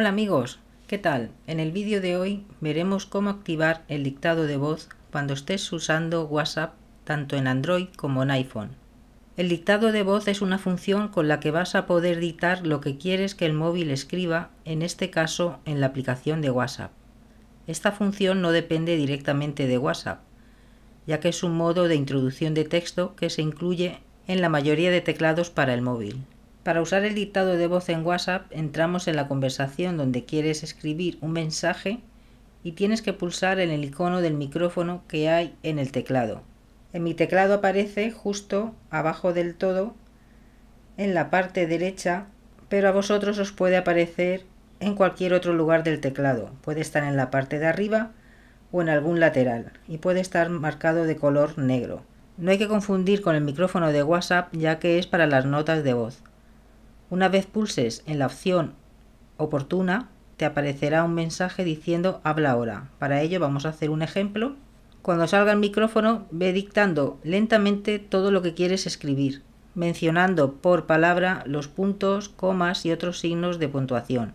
Hola amigos, ¿qué tal? En el vídeo de hoy veremos cómo activar el dictado de voz cuando estés usando WhatsApp tanto en Android como en iPhone. El dictado de voz es una función con la que vas a poder dictar lo que quieres que el móvil escriba, en este caso en la aplicación de WhatsApp. Esta función no depende directamente de WhatsApp, ya que es un modo de introducción de texto que se incluye en la mayoría de teclados para el móvil. Para usar el dictado de voz en WhatsApp, entramos en la conversación donde quieres escribir un mensaje y tienes que pulsar en el icono del micrófono que hay en el teclado. En mi teclado aparece justo abajo del todo, en la parte derecha, pero a vosotros os puede aparecer en cualquier otro lugar del teclado. Puede estar en la parte de arriba o en algún lateral y puede estar marcado de color negro. No hay que confundir con el micrófono de WhatsApp ya que es para las notas de voz. Una vez pulses en la opción oportuna, te aparecerá un mensaje diciendo habla ahora. Para ello vamos a hacer un ejemplo. Cuando salga el micrófono, ve dictando lentamente todo lo que quieres escribir, mencionando por palabra los puntos, comas y otros signos de puntuación,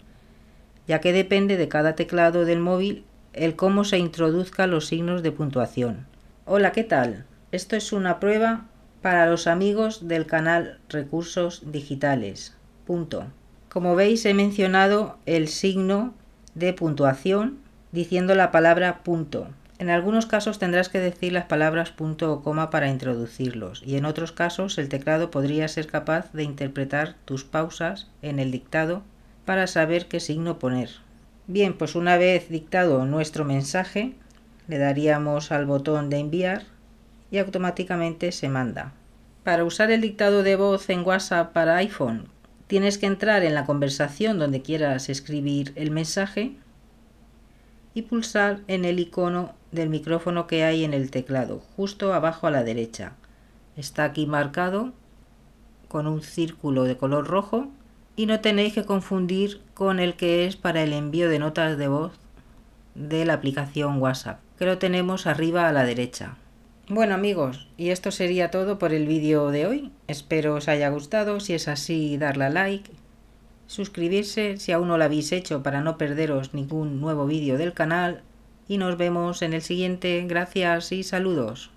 ya que depende de cada teclado del móvil el cómo se introduzcan los signos de puntuación. Hola, ¿qué tal? Esto es una prueba para los amigos del canal Recursos Digitales. Punto. Como veis he mencionado el signo de puntuación diciendo la palabra punto. En algunos casos tendrás que decir las palabras punto o coma para introducirlos y en otros casos el teclado podría ser capaz de interpretar tus pausas en el dictado para saber qué signo poner. Bien, pues una vez dictado nuestro mensaje, le daríamos al botón de enviar y automáticamente se manda. Para usar el dictado de voz en WhatsApp para iPhone Tienes que entrar en la conversación donde quieras escribir el mensaje y pulsar en el icono del micrófono que hay en el teclado, justo abajo a la derecha. Está aquí marcado con un círculo de color rojo y no tenéis que confundir con el que es para el envío de notas de voz de la aplicación WhatsApp, que lo tenemos arriba a la derecha. Bueno amigos, y esto sería todo por el vídeo de hoy. Espero os haya gustado, si es así darle a like, suscribirse si aún no lo habéis hecho para no perderos ningún nuevo vídeo del canal y nos vemos en el siguiente. Gracias y saludos.